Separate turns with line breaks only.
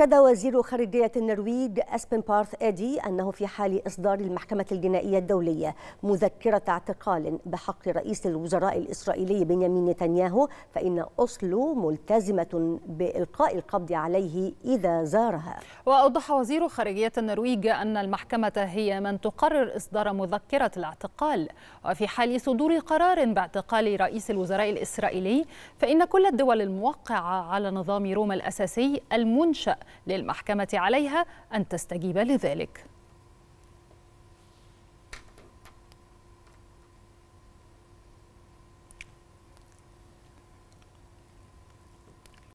أكد وزير خارجية النرويج أسبن بارث أدي أنه في حال إصدار المحكمة الجنائية الدولية مذكرة اعتقال بحق رئيس الوزراء الإسرائيلي بنيامين نتنياهو فإن أوسلو ملتزمة بإلقاء القبض عليه إذا زارها
وأوضح وزير خارجية النرويج أن المحكمة هي من تقرر إصدار مذكرة الاعتقال وفي حال صدور قرار باعتقال رئيس الوزراء الإسرائيلي فإن كل الدول الموقعة على نظام روما الأساسي المنشأ للمحكمة عليها أن تستجيب لذلك